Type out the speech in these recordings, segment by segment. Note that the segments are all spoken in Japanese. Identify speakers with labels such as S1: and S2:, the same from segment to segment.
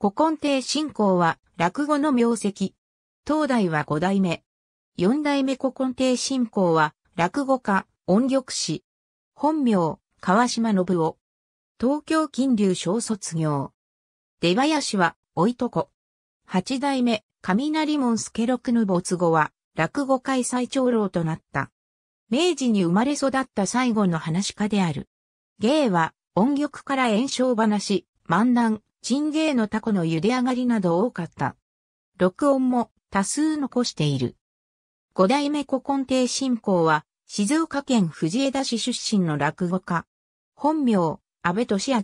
S1: 古今亭信仰は落語の名跡。東大は五代目。
S2: 四代目古今亭信仰は落語家、音玉師。本名、川島信夫。東京金流小卒業。出林は、おいとこ。八代目、雷門助六の没後は、落語界最長老となった。明治に生まれ育った最後の話家である。芸は、音玉から炎症話、漫談、チンゲーのタコの茹で上がりなど多かった。録音も多数残している。五代目古今亭信仰は、静岡県藤枝市出身の落語家。本名、安倍俊明。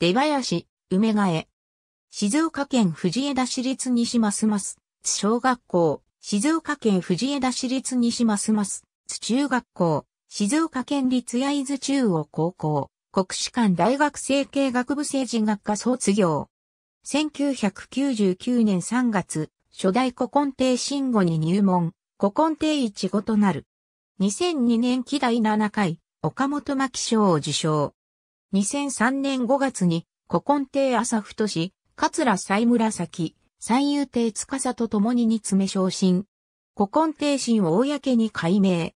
S2: 出林、梅ヶえ。静岡県藤枝市立西ますます、小学校、静岡県藤枝市立西ますます、中学校、静岡県立焼津中央高校。国士官大学政経学部政治学科卒業。1999年3月、初代古今帝信吾に入門、古今帝一語となる。2002年期第7回、岡本真賞を受賞。2003年5月に、古今帝朝太氏、桂西紫、三遊亭司と共に煮詰め昇進。古今帝信を公に改名。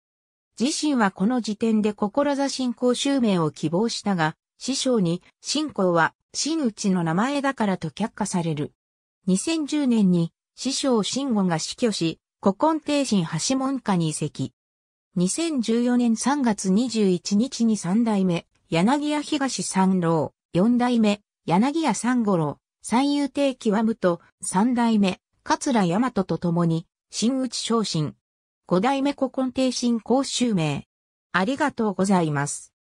S2: 自身はこの時点で志信仰襲名を希望したが、師匠に、信仰は、真内の名前だからと却下される。2010年に、師匠信吾が死去し、古今帝神橋門下に移籍。2014年3月21日に三代目、柳屋東三郎、四代目、柳屋三五郎、三遊亭極と、三代目、桂大和と共に、新内昇
S1: 進、五代目古今帝新講襲名。ありがとうございます。